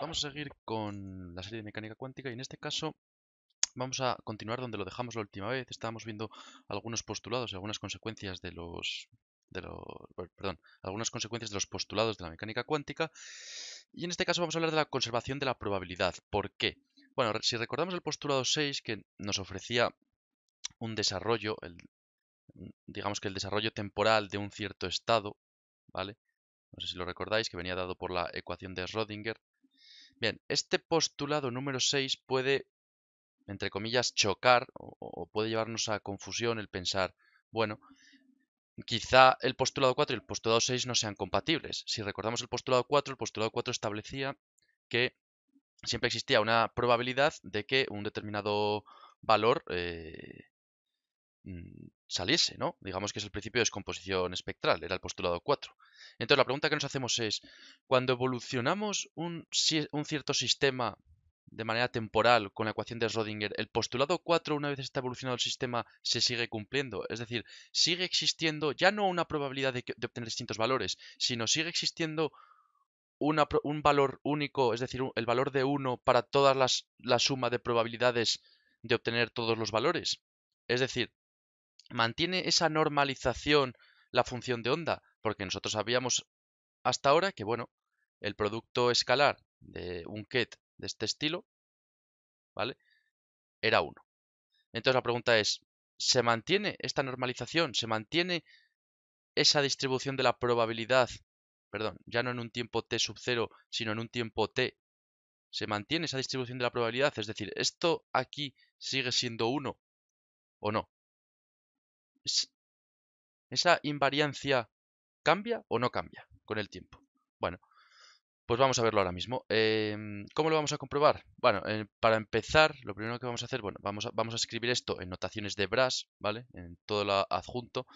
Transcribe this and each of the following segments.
Vamos a seguir con la serie de mecánica cuántica y en este caso vamos a continuar donde lo dejamos la última vez. Estábamos viendo algunos postulados y algunas consecuencias de los, de los perdón, algunas consecuencias de los postulados de la mecánica cuántica y en este caso vamos a hablar de la conservación de la probabilidad. ¿Por qué? Bueno, si recordamos el postulado 6 que nos ofrecía un desarrollo, el, digamos que el desarrollo temporal de un cierto estado, ¿vale? No sé si lo recordáis, que venía dado por la ecuación de Schrödinger. Bien, este postulado número 6 puede, entre comillas, chocar o, puede llevarnos a confusión el pensar, bueno, quizá el postulado 4 y el postulado 6 no sean compatibles. Si recordamos el postulado 4, el postulado 4 establecía que siempre existía una probabilidad de que un determinado valor eh, mm, saliese, ¿no? Digamos que es el principio de descomposición espectral, era el postulado 4. Entonces la pregunta que nos hacemos es, cuando evolucionamos un, cierto sistema de manera temporal con la ecuación de Schrödinger, ¿el postulado 4 una vez está evolucionado el sistema se sigue cumpliendo? Es decir, sigue existiendo ya no una probabilidad de, obtener distintos valores, sino sigue existiendo un valor único, es decir, el valor de 1 para toda la suma de probabilidades de obtener todos los valores. Es decir, mantiene esa normalización la función de onda, porque nosotros sabíamos hasta ahora que, bueno, el producto escalar de un ket de este estilo, ¿vale? Era 1. Entonces la pregunta es, ¿se mantiene esta normalización? ¿Se mantiene esa distribución de la probabilidad, perdón, ya no en un tiempo t sub 0, sino en un tiempo t, se mantiene esa distribución de la probabilidad? Es decir, ¿esto aquí sigue siendo 1 o no? ¿Esa invariancia cambia o no cambia con el tiempo? Bueno, pues vamos a verlo ahora mismo. Em, ¿Cómo lo vamos a comprobar? Bueno, eh, para empezar, lo primero que vamos a hacer, bueno, vamos a, vamos a escribir esto en notaciones de Brass, ¿vale? En todo el adjunto.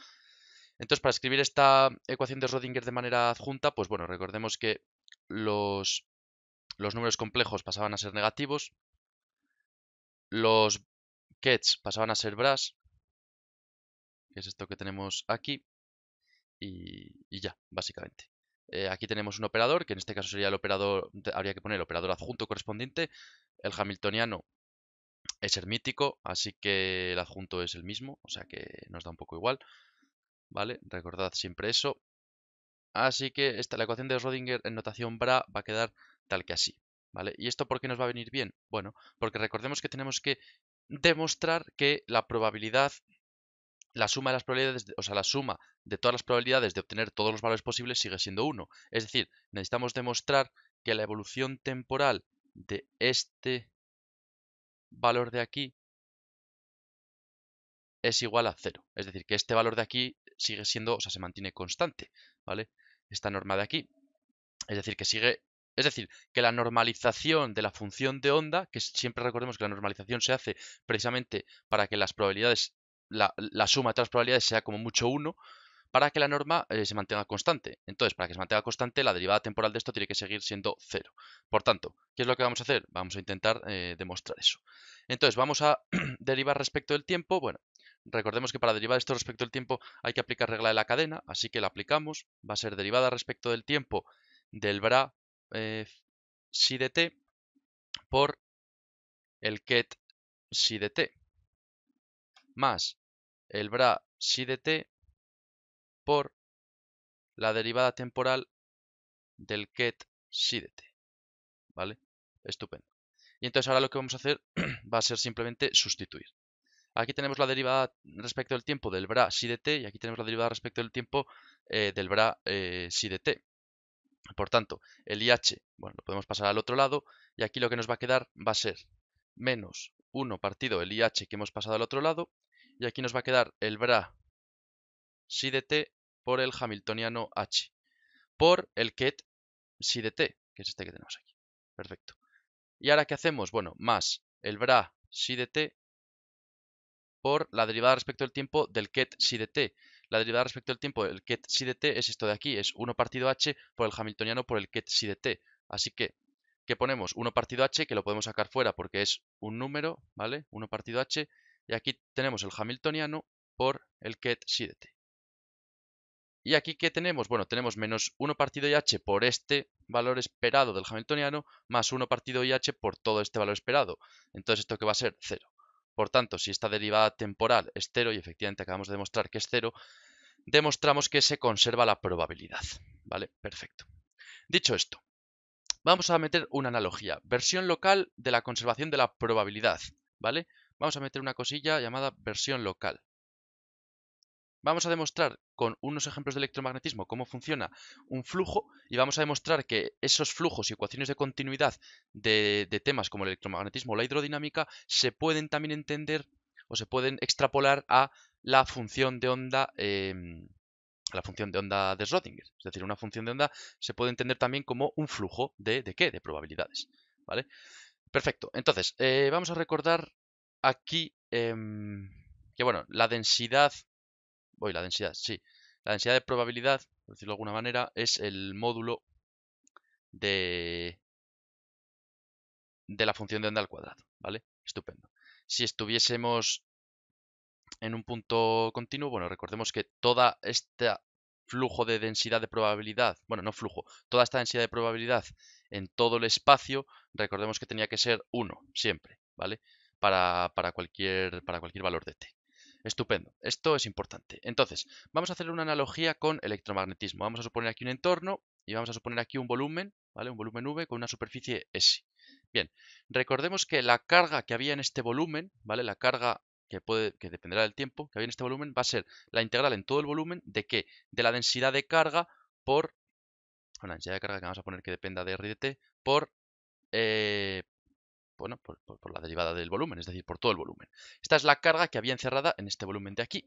Entonces, para escribir esta ecuación de Schrödinger de manera adjunta, pues bueno, recordemos que los, los números complejos pasaban a ser negativos, los kets pasaban a ser Brass, que es esto que tenemos aquí, y, ya, básicamente. Eh, aquí tenemos un operador, que en este caso sería el operador, habría que poner el operador adjunto correspondiente. El hamiltoniano es hermítico, así que el adjunto es el mismo, o sea que nos da un poco igual. ¿Vale? Recordad siempre eso. Así que esta, la ecuación de Schrödinger en notación bra va a quedar tal que así. ¿Vale? ¿Y esto por qué nos va a venir bien? Bueno, porque recordemos que tenemos que demostrar que la probabilidad la suma de las probabilidades, o sea, la suma de todas las probabilidades de obtener todos los valores posibles sigue siendo 1. Es decir, necesitamos demostrar que la evolución temporal de este valor de aquí es igual a 0. Es decir, que este valor de aquí sigue siendo, o sea, se mantiene constante, ¿vale? Esta norma de aquí. Es decir, que sigue es decir, que la normalización de la función de onda, que siempre recordemos que la normalización se hace precisamente para que las probabilidades la, suma de todas las probabilidades sea como mucho 1 para que la norma eh, se mantenga constante. Entonces, para que se mantenga constante, la derivada temporal de esto tiene que seguir siendo 0. Por tanto, ¿qué es lo que vamos a hacer? Vamos a intentar eh, demostrar eso. Entonces, vamos a derivar respecto del tiempo. Bueno, recordemos que para derivar esto respecto del tiempo hay que aplicar regla de la cadena, así que la aplicamos. Va a ser derivada respecto del tiempo del bra eh, si de t por el ket si de t más el bra si de t por la derivada temporal del ket si de t. ¿Vale? Estupendo. Y entonces ahora lo que vamos a hacer va a ser simplemente sustituir. Aquí tenemos la derivada respecto del tiempo del bra si de t y aquí tenemos la derivada respecto del tiempo eh, del bra eh, si de t. Por tanto, el IH, bueno, lo podemos pasar al otro lado y aquí lo que nos va a quedar va a ser menos 1 partido el IH que hemos pasado al otro lado y aquí nos va a quedar el bra si de t por el hamiltoniano h, por el ket si de t, que es este que tenemos aquí. Perfecto. ¿Y ahora qué hacemos? Bueno, más el bra si de t por la derivada respecto del tiempo del ket si de t. La derivada respecto al tiempo del ket si de t es esto de aquí, es 1 partido h por el hamiltoniano por el ket si de t. Así que, ¿qué ponemos? 1 partido h, que lo podemos sacar fuera porque es un número, ¿vale? 1 partido h y aquí tenemos el hamiltoniano por el ket t. Y aquí ¿qué tenemos? Bueno, tenemos menos 1 partido IH por este valor esperado del hamiltoniano, más 1 partido h por todo este valor esperado. Entonces esto que va a ser 0. Por tanto, si esta derivada temporal es 0, y efectivamente acabamos de demostrar que es 0, demostramos que se conserva la probabilidad. ¿Vale? Perfecto. Dicho esto, vamos a meter una analogía. Versión local de la conservación de la probabilidad. ¿Vale? vamos a meter una cosilla llamada versión local. Vamos a demostrar con unos ejemplos de electromagnetismo cómo funciona un flujo y vamos a demostrar que esos flujos y ecuaciones de continuidad de, temas como el electromagnetismo o la hidrodinámica se pueden también entender o se pueden extrapolar a la función de onda, em, la función de onda de Schrödinger. Es decir, una función de onda se puede entender también como un flujo de, qué, de probabilidades. ¿vale? Perfecto. Entonces, eh, vamos a recordar aquí em, que, bueno, la densidad, voy, la densidad, sí, la densidad de probabilidad, por decirlo de alguna manera, es el módulo de, de la función de onda al cuadrado, ¿vale? Estupendo. Si estuviésemos en un punto continuo, bueno, recordemos que toda esta flujo de densidad de probabilidad, bueno, no flujo, toda esta densidad de probabilidad en todo el espacio, recordemos que tenía que ser 1 siempre, ¿vale? para, cualquier, para cualquier valor de t. Estupendo, esto es importante. Entonces, vamos a hacer una analogía con electromagnetismo. Vamos a suponer aquí un entorno y vamos a suponer aquí un volumen, ¿vale? Un volumen V con una superficie S. Bien, recordemos que la carga que había en este volumen, ¿vale? La carga que, puede, que dependerá del tiempo que había en este volumen va a ser la integral en todo el volumen de qué? De la densidad de carga por... Una la densidad de carga que vamos a poner que dependa de R y de T por, eh, bueno, por, la derivada del volumen, es decir, por todo el volumen. Esta es la carga que había encerrada en este volumen de aquí.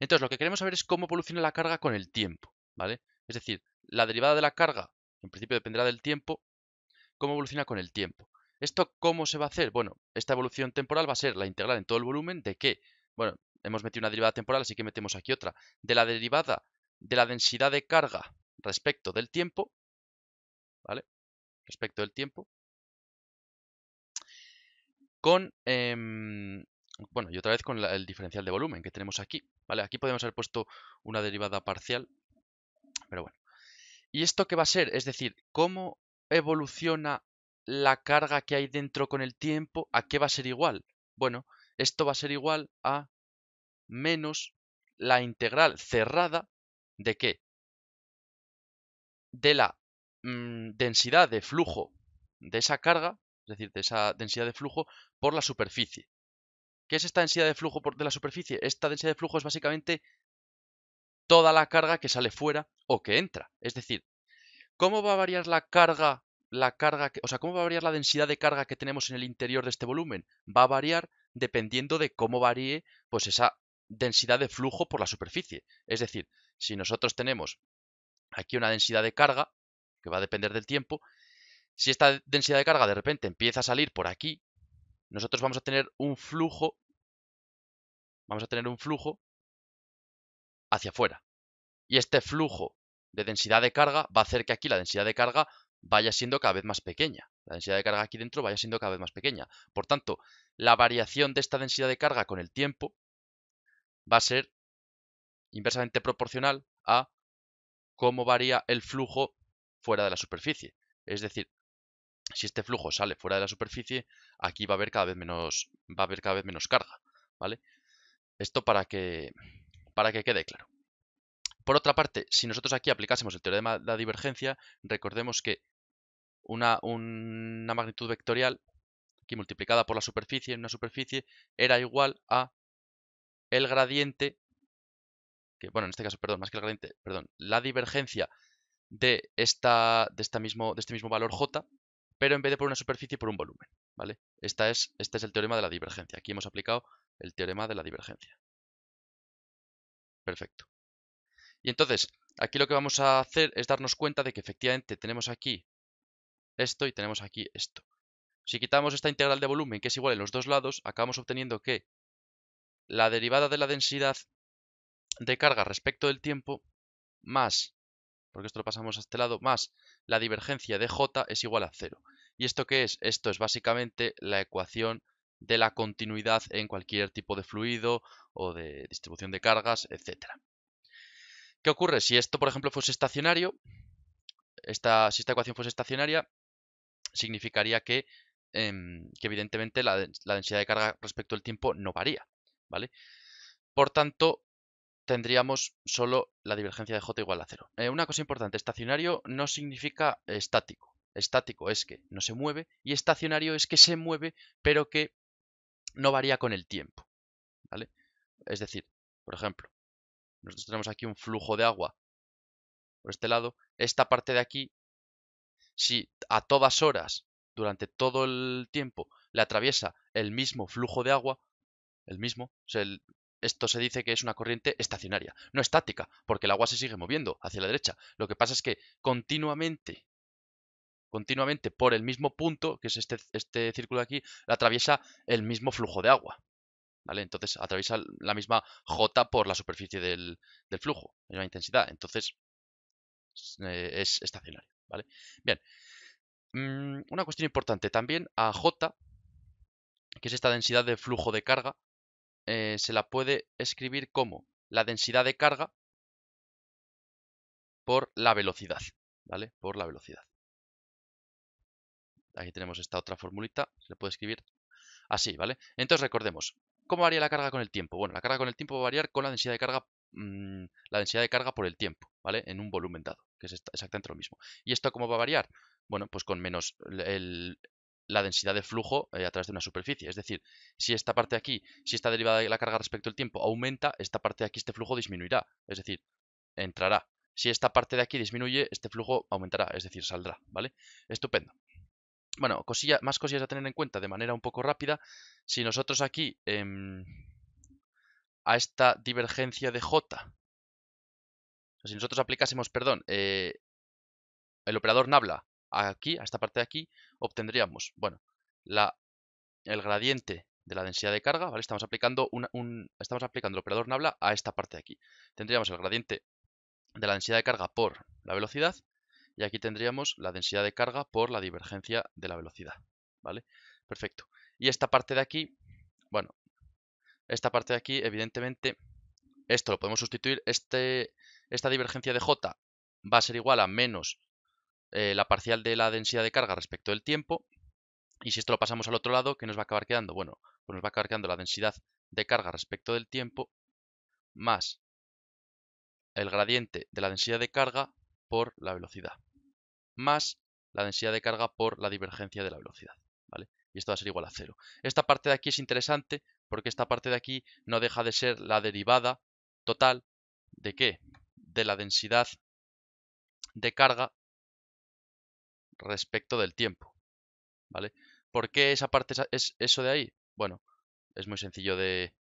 Entonces, lo que queremos saber es cómo evoluciona la carga con el tiempo, ¿vale? Es decir, la derivada de la carga, en principio dependerá del tiempo, cómo evoluciona con el tiempo. ¿Esto cómo se va a hacer? Bueno, esta evolución temporal va a ser la integral en todo el volumen de que, bueno, hemos metido una derivada temporal, así que metemos aquí otra, de la derivada de la densidad de carga respecto del tiempo, ¿vale? Respecto del tiempo, con, em, bueno, y otra vez con el diferencial de volumen que tenemos aquí, ¿vale? Aquí podemos haber puesto una derivada parcial, pero bueno. ¿Y esto qué va a ser? Es decir, ¿cómo evoluciona la carga que hay dentro con el tiempo? ¿A qué va a ser igual? Bueno, esto va a ser igual a menos la integral cerrada de qué? De la mm, densidad de flujo de esa carga es decir, de esa densidad de flujo por la superficie. ¿Qué es esta densidad de flujo de la superficie? Esta densidad de flujo es básicamente toda la carga que sale fuera o que entra. Es decir, ¿cómo va a variar la carga, la carga o sea, cómo va a variar la densidad de carga que tenemos en el interior de este volumen? Va a variar dependiendo de cómo varíe pues esa densidad de flujo por la superficie. Es decir, si nosotros tenemos aquí una densidad de carga, que va a depender del tiempo, si esta densidad de carga de repente empieza a salir por aquí, nosotros vamos a tener un flujo, vamos a tener un flujo hacia afuera. Y este flujo de densidad de carga va a hacer que aquí la densidad de carga vaya siendo cada vez más pequeña. La densidad de carga aquí dentro vaya siendo cada vez más pequeña. Por tanto, la variación de esta densidad de carga con el tiempo va a ser inversamente proporcional a cómo varía el flujo fuera de la superficie. Es decir, si este flujo sale fuera de la superficie, aquí va a haber cada vez menos, va a haber menos carga, ¿vale? Esto para que, para que quede claro. Por otra parte, si nosotros aquí aplicásemos el teorema de la divergencia, recordemos que una, una magnitud vectorial aquí multiplicada por la superficie en una superficie era igual a el gradiente, que bueno, en este caso, perdón, más que el gradiente, perdón, la divergencia de, esta, de, esta mismo, de este mismo valor j, pero en vez de por una superficie, por un volumen. ¿vale? este es el teorema de la divergencia. Aquí hemos aplicado el teorema de la divergencia. Perfecto. Y entonces, aquí lo que vamos a hacer es darnos cuenta de que efectivamente tenemos aquí esto y tenemos aquí esto. Si quitamos esta integral de volumen, que es igual en los dos lados, acabamos obteniendo que la derivada de la densidad de carga respecto del tiempo más, porque esto lo pasamos a este lado, más la divergencia de J es igual a cero. ¿Y esto qué es? Esto es básicamente la ecuación de la continuidad en cualquier tipo de fluido o de distribución de cargas, etc. ¿Qué ocurre? Si esto, por ejemplo, fuese estacionario, si esta ecuación fuese estacionaria, significaría que, em, evidentemente la, densidad de carga respecto al tiempo no varía. ¿vale? Por tanto, tendríamos solo la divergencia de J igual a cero. Eh, una cosa importante, estacionario no significa estático. Estático es que no se mueve y estacionario es que se mueve pero que no varía con el tiempo. ¿vale? Es decir, por ejemplo, nosotros tenemos aquí un flujo de agua por este lado. Esta parte de aquí, si a todas horas, durante todo el tiempo, le atraviesa el mismo flujo de agua, el mismo, esto se dice que es una corriente estacionaria, no estática, porque el agua se sigue moviendo hacia la derecha. Lo que pasa es que continuamente continuamente por el mismo punto, que es este, este, círculo de aquí, atraviesa el mismo flujo de agua. ¿Vale? Entonces atraviesa la misma J por la superficie del, del flujo, la misma intensidad. Entonces es eh, estacionario, ¿vale? Bien, mm, una cuestión importante también a J, que es esta densidad de flujo de carga, eh, se la puede escribir como la densidad de carga por la velocidad, ¿vale? Por la velocidad. Aquí tenemos esta otra formulita, se puede escribir así, ¿vale? Entonces recordemos, ¿cómo varía la carga con el tiempo? Bueno, la carga con el tiempo va a variar con la densidad de carga, mm, la densidad de carga por el tiempo, ¿vale? En un volumen dado, que es exactamente lo mismo. ¿Y esto cómo va a variar? Bueno, pues con menos la densidad de flujo eh, a través de una superficie. Es decir, si esta parte de aquí, si esta derivada de la carga respecto al tiempo aumenta, esta parte de aquí, este flujo disminuirá. Es decir, entrará. Si esta parte de aquí disminuye, este flujo aumentará, es decir, saldrá, ¿vale? Estupendo bueno, cosilla, más cosillas a tener en cuenta de manera un poco rápida. Si nosotros aquí em, a esta divergencia de J, si nosotros aplicásemos, perdón, eh, el operador nabla aquí, a esta parte de aquí, obtendríamos, bueno, la, el gradiente de la densidad de carga, ¿vale? Estamos aplicando, un, estamos aplicando el operador nabla a esta parte de aquí. Tendríamos el gradiente de la densidad de carga por la velocidad y aquí tendríamos la densidad de carga por la divergencia de la velocidad. ¿Vale? Perfecto. Y esta parte de aquí, bueno, esta parte de aquí, evidentemente, esto lo podemos sustituir. Este, esta divergencia de J va a ser igual a menos eh, la parcial de la densidad de carga respecto del tiempo. Y si esto lo pasamos al otro lado, ¿qué nos va a acabar quedando? Bueno, pues nos va a acabar quedando la densidad de carga respecto del tiempo más el gradiente de la densidad de carga por la velocidad, más la densidad de carga por la divergencia de la velocidad. ¿vale? Y esto va a ser igual a cero. Esta parte de aquí es interesante porque esta parte de aquí no deja de ser la derivada total de qué? De la densidad de carga respecto del tiempo. ¿Vale? ¿Por qué esa parte es eso de ahí? Bueno, es muy sencillo de,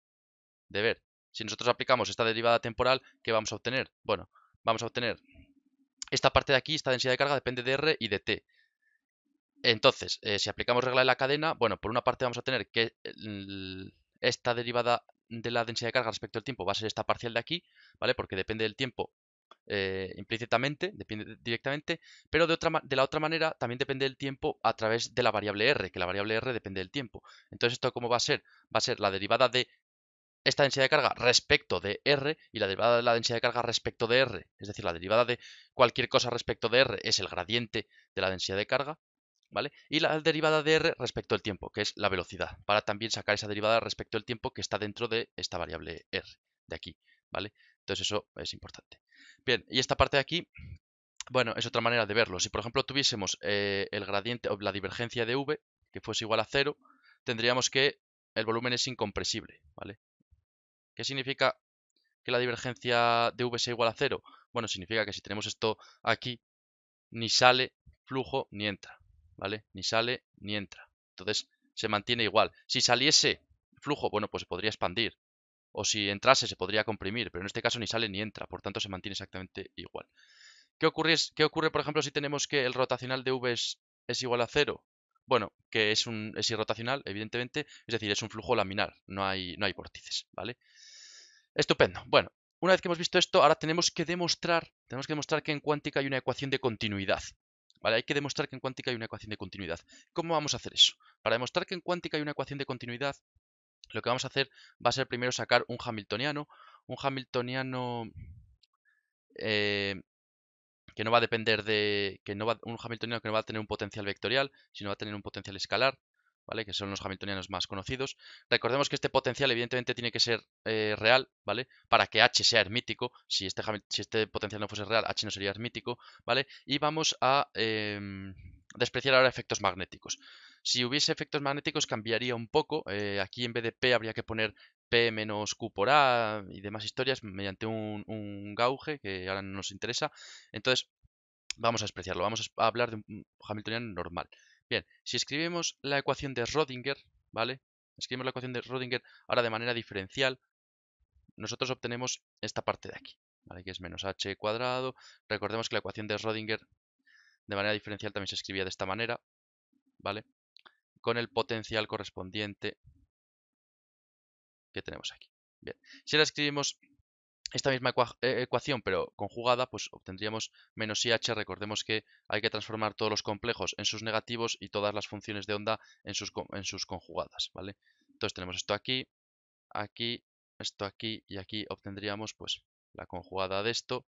de ver. Si nosotros aplicamos esta derivada temporal, ¿qué vamos a obtener? Bueno, vamos a obtener esta parte de aquí, esta densidad de carga, depende de R y de T. Entonces, eh, si aplicamos regla de la cadena, bueno, por una parte vamos a tener que esta derivada de la densidad de carga respecto al tiempo va a ser esta parcial de aquí, ¿vale? Porque depende del tiempo eh, implícitamente, depende directamente, pero de, otra, de la otra manera también depende del tiempo a través de la variable r, que la variable r depende del tiempo. Entonces, ¿esto cómo va a ser? Va a ser la derivada de esta densidad de carga respecto de R y la derivada de la densidad de carga respecto de R, es decir, la derivada de cualquier cosa respecto de R es el gradiente de la densidad de carga, ¿vale? Y la derivada de R respecto al tiempo, que es la velocidad, para también sacar esa derivada respecto al tiempo que está dentro de esta variable R, de aquí, ¿vale? Entonces eso es importante. Bien, y esta parte de aquí, bueno, es otra manera de verlo. Si por ejemplo tuviésemos eh, el gradiente o la divergencia de V, que fuese igual a cero, tendríamos que el volumen es incompresible, ¿vale? ¿Qué significa que la divergencia de V sea igual a cero? Bueno, significa que si tenemos esto aquí, ni sale flujo ni entra, ¿vale? Ni sale ni entra. Entonces se mantiene igual. Si saliese flujo, bueno, pues se podría expandir. O si entrase se podría comprimir, pero en este caso ni sale ni entra, por tanto se mantiene exactamente igual. ¿Qué ocurre, qué ocurre por ejemplo, si tenemos que el rotacional de V es igual a cero? Bueno, que es, un, es irrotacional, evidentemente, es decir, es un flujo laminar, no hay, no hay vórtices, ¿vale? Estupendo. Bueno, una vez que hemos visto esto, ahora tenemos que demostrar, tenemos que demostrar que en cuántica hay una ecuación de continuidad. ¿Vale? Hay que demostrar que en cuántica hay una ecuación de continuidad. ¿Cómo vamos a hacer eso? Para demostrar que en cuántica hay una ecuación de continuidad, lo que vamos a hacer va a ser primero sacar un hamiltoniano, un hamiltoniano eh, que no va a depender de que no va, un hamiltoniano que no va a tener un potencial vectorial, sino va a tener un potencial escalar, ¿vale? Que son los hamiltonianos más conocidos. Recordemos que este potencial evidentemente tiene que ser eh, real, ¿vale? Para que H sea hermítico, si este, si este, potencial no fuese real, H no sería hermítico, ¿vale? Y vamos a em, despreciar ahora efectos magnéticos. Si hubiese efectos magnéticos cambiaría un poco. Eh, aquí en vez de P habría que poner P menos Q por A y demás historias mediante un, un gauge que ahora no nos interesa. Entonces vamos a despreciarlo, vamos a hablar de un Hamiltoniano normal. Bien, si escribimos la ecuación de Rödinger, ¿vale? Escribimos la ecuación de Rödinger ahora de manera diferencial, nosotros obtenemos esta parte de aquí, ¿vale? Que es menos h cuadrado. Recordemos que la ecuación de Rödinger de manera diferencial también se escribía de esta manera, ¿vale? con el potencial correspondiente que tenemos aquí. Bien. Si ahora escribimos esta misma eh, ecuación, pero conjugada, pues obtendríamos menos IH. Recordemos que hay que transformar todos los complejos en sus negativos y todas las funciones de onda en sus, conjugadas, ¿vale? Entonces tenemos esto aquí, aquí, esto aquí y aquí obtendríamos pues la conjugada de esto.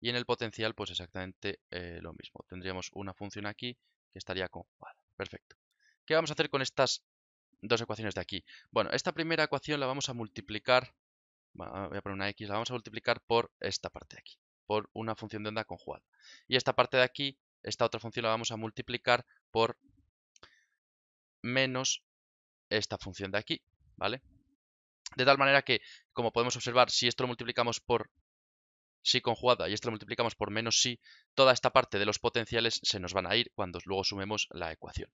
Y en el potencial, pues exactamente eh, lo mismo. Tendríamos una función aquí que estaría conjugada. perfecto. ¿Qué vamos a hacer con estas dos ecuaciones de aquí? Bueno, esta primera ecuación la vamos a multiplicar, ah, voy a poner una x, la vamos a multiplicar por esta parte de aquí, por una función de onda conjugada. Y esta parte de aquí, esta otra función la vamos a multiplicar por menos esta función de aquí, ¿vale? De tal manera que, como podemos observar, si esto lo multiplicamos por si conjugada y esto lo multiplicamos por menos si, toda esta parte de los potenciales se nos van a ir cuando luego sumemos la ecuación.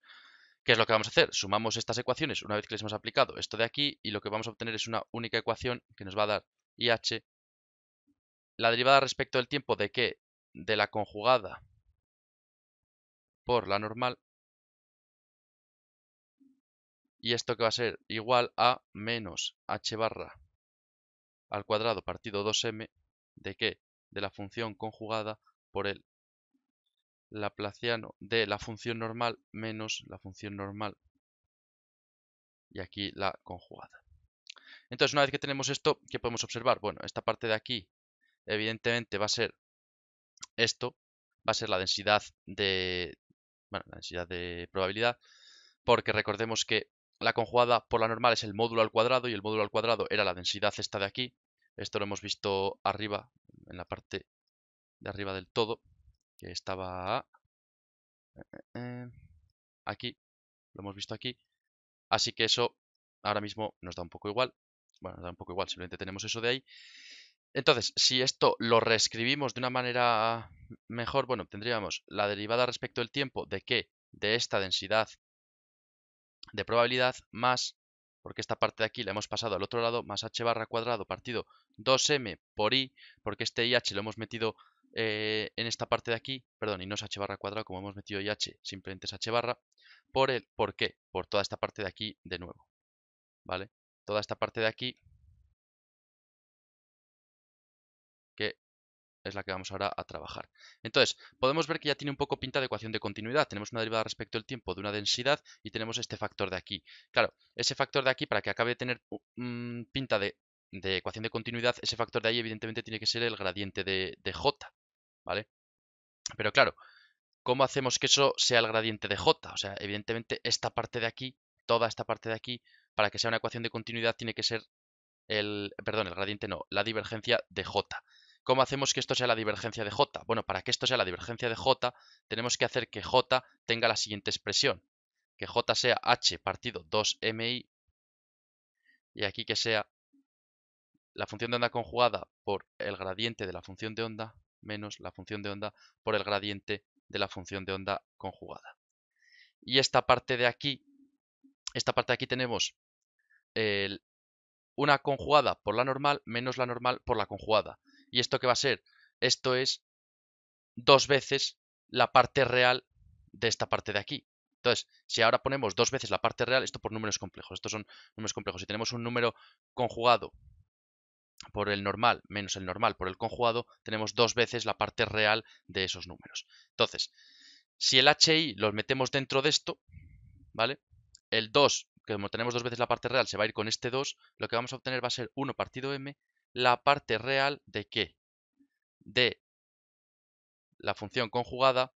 ¿Qué es lo que vamos a hacer? Sumamos estas ecuaciones una vez que les hemos aplicado esto de aquí y lo que vamos a obtener es una única ecuación que nos va a dar IH. La derivada respecto del tiempo de que de la conjugada por la normal y esto que va a ser igual a menos h barra al cuadrado partido 2m de que de la función conjugada por el laplaciano de la función normal menos la función normal y aquí la conjugada. Entonces, una vez que tenemos esto, ¿qué podemos observar? Bueno, esta parte de aquí, evidentemente, va a ser esto, va a ser la densidad de, la densidad de probabilidad, porque recordemos que la conjugada por la normal es el módulo al cuadrado y el módulo al cuadrado era la densidad esta de aquí, esto lo hemos visto arriba, en la parte de arriba del todo, que estaba eh, eh, eh, aquí, lo hemos visto aquí. Así que eso ahora mismo nos da un poco igual. Bueno, nos da un poco igual, simplemente tenemos eso de ahí. Entonces, si esto lo reescribimos de una manera mejor, bueno, tendríamos la derivada respecto del tiempo de qué? De esta densidad de probabilidad más porque esta parte de aquí la hemos pasado al otro lado, más h barra cuadrado partido 2m por i, porque este ih lo hemos metido eh, en esta parte de aquí, perdón, y no es h barra cuadrado como hemos metido ih, simplemente es h barra, por el, ¿por qué? Por toda esta parte de aquí de nuevo, ¿vale? Toda esta parte de aquí es la que vamos ahora a trabajar. Entonces, podemos ver que ya tiene un poco pinta de ecuación de continuidad. Tenemos una derivada respecto al tiempo de una densidad y tenemos este factor de aquí. Claro, ese factor de aquí, para que acabe de tener mm, pinta de, ecuación de continuidad, ese factor de ahí evidentemente tiene que ser el gradiente de, de J, ¿vale? Pero claro, ¿cómo hacemos que eso sea el gradiente de J? O sea, evidentemente esta parte de aquí, toda esta parte de aquí, para que sea una ecuación de continuidad tiene que ser el, perdón, el gradiente no, la divergencia de J. ¿Cómo hacemos que esto sea la divergencia de J? Bueno, para que esto sea la divergencia de J, tenemos que hacer que J tenga la siguiente expresión. Que J sea H partido 2MI y aquí que sea la función de onda conjugada por el gradiente de la función de onda menos la función de onda por el gradiente de la función de onda conjugada. Y esta parte de aquí, esta parte de aquí tenemos una conjugada por la normal menos la normal por la conjugada. ¿Y esto qué va a ser? Esto es dos veces la parte real de esta parte de aquí. Entonces, si ahora ponemos dos veces la parte real, esto por números complejos, estos son números complejos. Si tenemos un número conjugado por el normal menos el normal por el conjugado, tenemos dos veces la parte real de esos números. Entonces, si el HI lo metemos dentro de esto, ¿vale? El 2, que como tenemos dos veces la parte real, se va a ir con este 2, lo que vamos a obtener va a ser 1 partido m la parte real de qué? De la función conjugada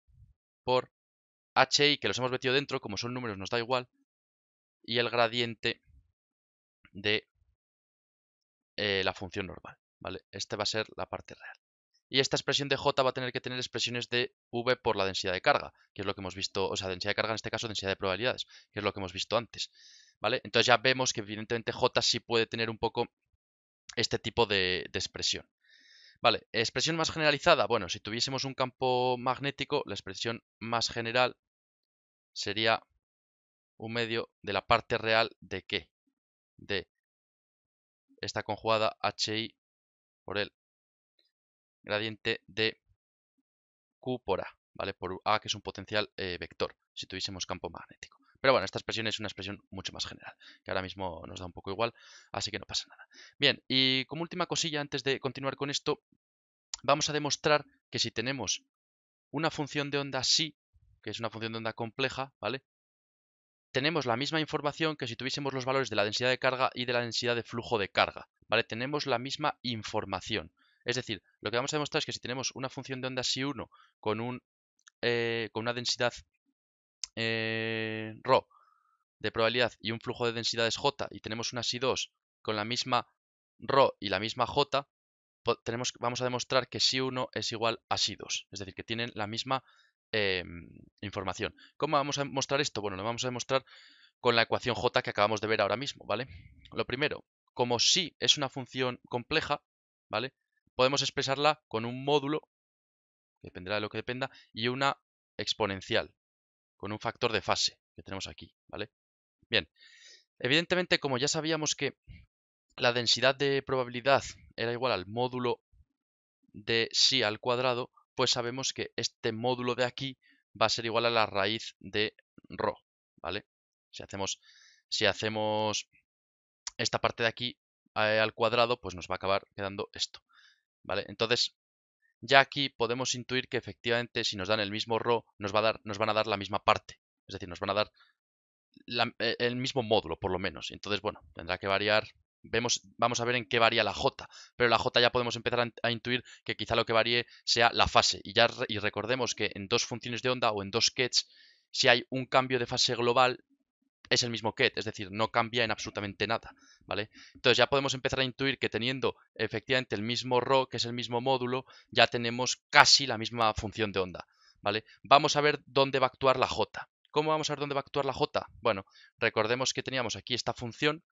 por hi, que los hemos metido dentro, como son números nos da igual, y el gradiente de eh, la función normal. ¿vale? Esta va a ser la parte real. Y esta expresión de j va a tener que tener expresiones de v por la densidad de carga, que es lo que hemos visto, o sea, densidad de carga en este caso, densidad de probabilidades, que es lo que hemos visto antes. ¿vale? Entonces ya vemos que evidentemente j sí puede tener un poco este tipo de, expresión. Vale, expresión más generalizada. Bueno, si tuviésemos un campo magnético, la expresión más general sería un medio de la parte real de qué? De esta conjugada HI por el gradiente de Q por A, ¿vale? Por A que es un potencial eh, vector, si tuviésemos campo magnético. Pero bueno, esta expresión es una expresión mucho más general, que ahora mismo nos da un poco igual, así que no pasa nada. Bien, y como última cosilla, antes de continuar con esto, vamos a demostrar que si tenemos una función de onda sí, que es una función de onda compleja, ¿vale? Tenemos la misma información que si tuviésemos los valores de la densidad de carga y de la densidad de flujo de carga, ¿vale? Tenemos la misma información. Es decir, lo que vamos a demostrar es que si tenemos una función de onda si 1 con, un, eh, con una densidad eh, de probabilidad y un flujo de densidades J y tenemos una si 2 con la misma rho y la misma J, tenemos, vamos a demostrar que si 1 es igual a si 2, es decir, que tienen la misma em, información. ¿Cómo vamos a demostrar esto? Bueno, lo vamos a demostrar con la ecuación J que acabamos de ver ahora mismo, ¿vale? Lo primero, como si es una función compleja, ¿vale? Podemos expresarla con un módulo, que dependerá de lo que dependa, y una exponencial, con un factor de fase que tenemos aquí, ¿vale? Bien, evidentemente como ya sabíamos que la densidad de probabilidad era igual al módulo de si al cuadrado, pues sabemos que este módulo de aquí va a ser igual a la raíz de ρ, ¿vale? Si hacemos, si hacemos esta parte de aquí eh, al cuadrado, pues nos va a acabar quedando esto, ¿vale? Entonces, ya aquí podemos intuir que efectivamente si nos dan el mismo row nos, va a dar, nos van a dar la misma parte, es decir, nos van a dar e, el mismo módulo por lo menos. Entonces, bueno, tendrá que variar Vemos, vamos a ver en qué varía la J, pero la J ya podemos empezar a, intuir que quizá lo que varíe sea la fase. Y, ya, y recordemos que en dos funciones de onda o en dos kets si hay un cambio de fase global, es el mismo ket, es decir, no cambia en absolutamente nada, ¿vale? Entonces ya podemos empezar a intuir que teniendo efectivamente el mismo RO, que es el mismo módulo, ya tenemos casi la misma función de onda, ¿vale? Vamos a ver dónde va a actuar la J. ¿Cómo vamos a ver dónde va a actuar la J? Bueno, recordemos que teníamos aquí esta función,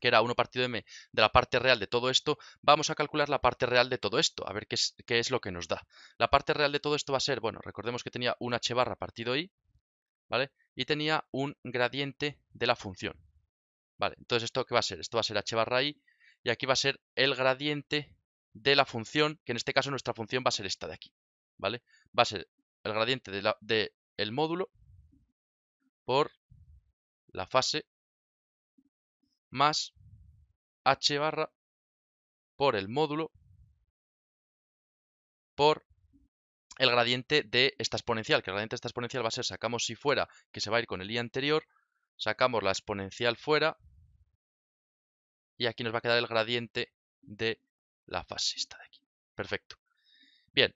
que era 1 partido m de la parte real de todo esto, vamos a calcular la parte real de todo esto, a ver qué es, qué es lo que nos da. La parte real de todo esto va a ser, bueno, recordemos que tenía un h barra partido i, ¿vale? Y tenía un gradiente de la función, ¿vale? Entonces, ¿esto qué va a ser? Esto va a ser h barra i y aquí va a ser el gradiente de la función, que en este caso nuestra función va a ser esta de aquí, ¿vale? Va a ser el gradiente del de el módulo por la fase más h barra por el módulo por el gradiente de esta exponencial, que el gradiente de esta exponencial va a ser sacamos si fuera, que se va a ir con el i anterior, sacamos la exponencial fuera, y aquí nos va a quedar el gradiente de la fase esta de aquí. Perfecto. Bien,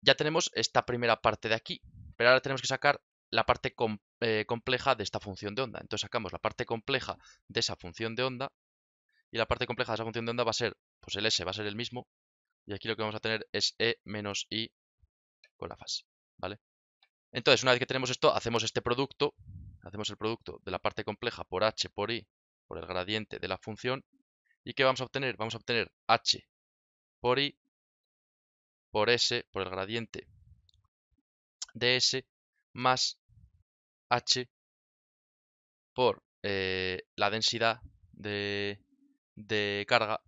ya tenemos esta primera parte de aquí, pero ahora tenemos que sacar la parte eh, compleja de esta función de onda. Entonces sacamos la parte compleja de esa función de onda y la parte compleja de esa función de onda va a ser, pues el s va a ser el mismo y aquí lo que vamos a tener es e menos i con la fase, ¿vale? Entonces, una vez que tenemos esto, hacemos este producto, hacemos el producto de la parte compleja por h por i, por el gradiente de la función, ¿y qué vamos a obtener? Vamos a obtener h por i por s, por el gradiente de s, más h por eh, la densidad de, de carga,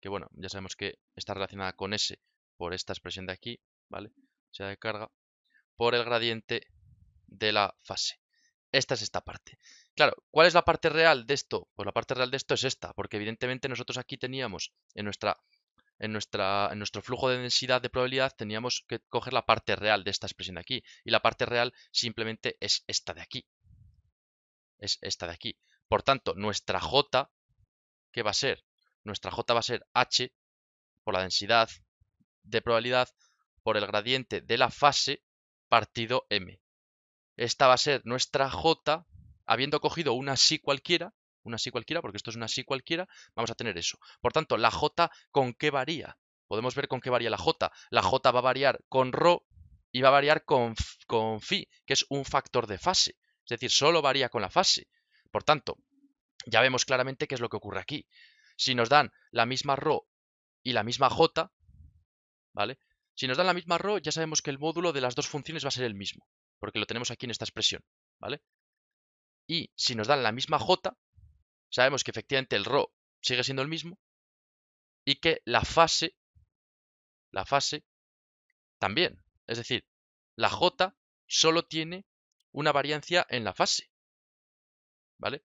que bueno, ya sabemos que está relacionada con s por esta expresión de aquí, ¿vale? sea de carga, por el gradiente de la fase. Esta es esta parte. Claro, ¿cuál es la parte real de esto? Pues la parte real de esto es esta, porque evidentemente nosotros aquí teníamos en nuestra en, nuestra, en, nuestro flujo de densidad de probabilidad teníamos que coger la parte real de esta expresión de aquí. Y la parte real simplemente es esta de aquí. Es esta de aquí. Por tanto, nuestra J, ¿qué va a ser? Nuestra J va a ser H por la densidad de probabilidad por el gradiente de la fase partido m. Esta va a ser nuestra j, habiendo cogido una sí cualquiera, una sí cualquiera, porque esto es una sí cualquiera, vamos a tener eso. Por tanto, la j con qué varía. Podemos ver con qué varía la j. La j va a variar con ρ y va a variar con, φ, que es un factor de fase. Es decir, solo varía con la fase. Por tanto, ya vemos claramente qué es lo que ocurre aquí. Si nos dan la misma ρ y la misma j, ¿vale? Si nos dan la misma ro, ya sabemos que el módulo de las dos funciones va a ser el mismo, porque lo tenemos aquí en esta expresión, ¿vale? Y si nos dan la misma j, sabemos que efectivamente el ro sigue siendo el mismo y que la fase, la fase también. Es decir, la j solo tiene una variancia en la fase, ¿vale?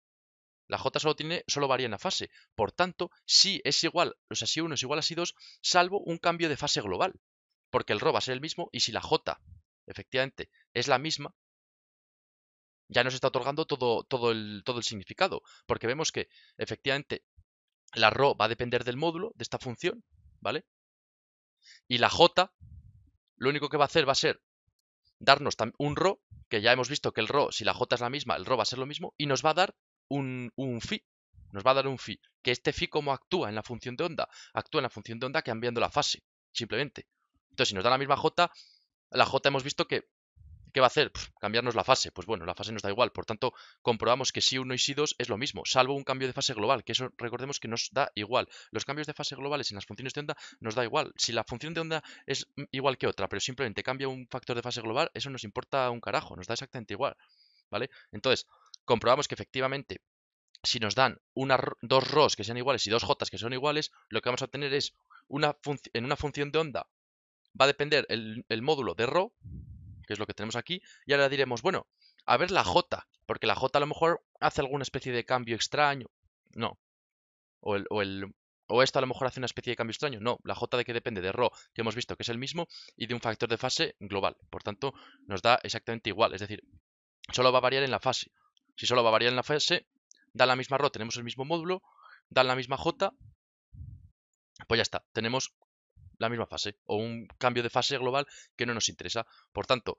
La j solo tiene, solo varía en la fase. Por tanto, si es igual, o sea, si 1 es igual a si 2, salvo un cambio de fase global porque el ro va a ser el mismo y si la J efectivamente es la misma, ya nos está otorgando todo, todo, el, todo el significado, porque vemos que efectivamente la ro va a depender del módulo, de esta función, ¿vale? Y la J lo único que va a hacer va a ser darnos un ro, que ya hemos visto que el ro, si la J es la misma, el ro va a ser lo mismo, y nos va a dar un, un nos va a dar un phi, que este phi cómo actúa en la función de onda, actúa en la función de onda cambiando la fase, simplemente. Entonces, si nos da la misma J, la J hemos visto que, ¿qué va a hacer? cambiarnos la fase. Pues bueno, la fase nos da igual. Por tanto, comprobamos que si 1 y si 2 es lo mismo, salvo un cambio de fase global, que eso recordemos que nos da igual. Los cambios de fase globales en las funciones de onda nos da igual. Si la función de onda es igual que otra, pero simplemente cambia un factor de fase global, eso nos importa un carajo, nos da exactamente igual. ¿Vale? Entonces, comprobamos que efectivamente si nos dan dos ROS que sean iguales y dos J que son iguales, lo que vamos a obtener es una en una función de onda va a depender el, módulo de Rho, que es lo que tenemos aquí, y ahora diremos, bueno, a ver la J, porque la J a lo mejor hace alguna especie de cambio extraño. No. O, el, o, esto a lo mejor hace una especie de cambio extraño. No, la J de que depende de Rho, que hemos visto que es el mismo, y de un factor de fase global. Por tanto, nos da exactamente igual. Es decir, solo va a variar en la fase. Si solo va a variar en la fase, da la misma Rho, tenemos el mismo módulo, da la misma J, pues ya está. Tenemos la misma fase o un cambio de fase global que no nos interesa. Por tanto,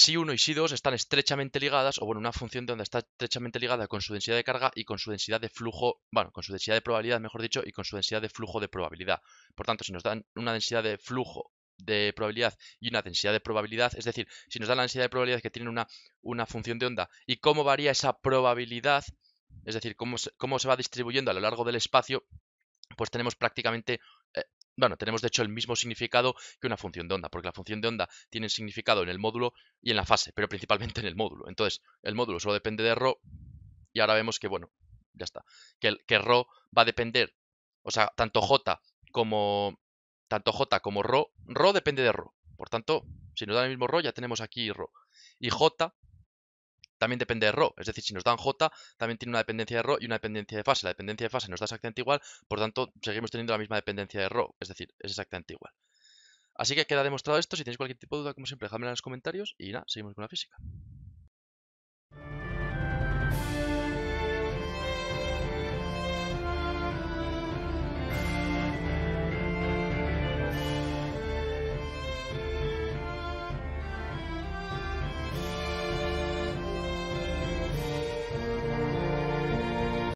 si 1 y si 2 están estrechamente ligadas, o bueno, una función de onda está estrechamente ligada con su densidad de carga y con su densidad de flujo, bueno, con su densidad de probabilidad, mejor dicho, y con su densidad de flujo de probabilidad. Por tanto, si nos dan una densidad de flujo de probabilidad y una densidad de probabilidad, es decir, si nos dan la densidad de probabilidad que tienen una, una función de onda y cómo varía esa probabilidad, es decir, cómo cómo se va distribuyendo a lo largo del espacio, pues tenemos prácticamente bueno, tenemos de hecho el mismo significado que una función de onda, porque la función de onda tiene significado en el módulo y en la fase, pero principalmente en el módulo. Entonces, el módulo solo depende de Rho y ahora vemos que, bueno, ya está, que, que ρ va a depender, o sea, tanto j como tanto j como ρ, ρ depende de Rho. Por tanto, si nos da el mismo Rho ya tenemos aquí Rho Y j también depende de Rho, Es decir, si nos dan J, también tiene una dependencia de Rho y una dependencia de fase. La dependencia de fase nos da exactamente igual, por tanto, seguimos teniendo la misma dependencia de Rho, Es decir, es exactamente igual. Así que queda demostrado esto. Si tenéis cualquier tipo de duda, como siempre, dejadme en los comentarios y nada, seguimos con la física.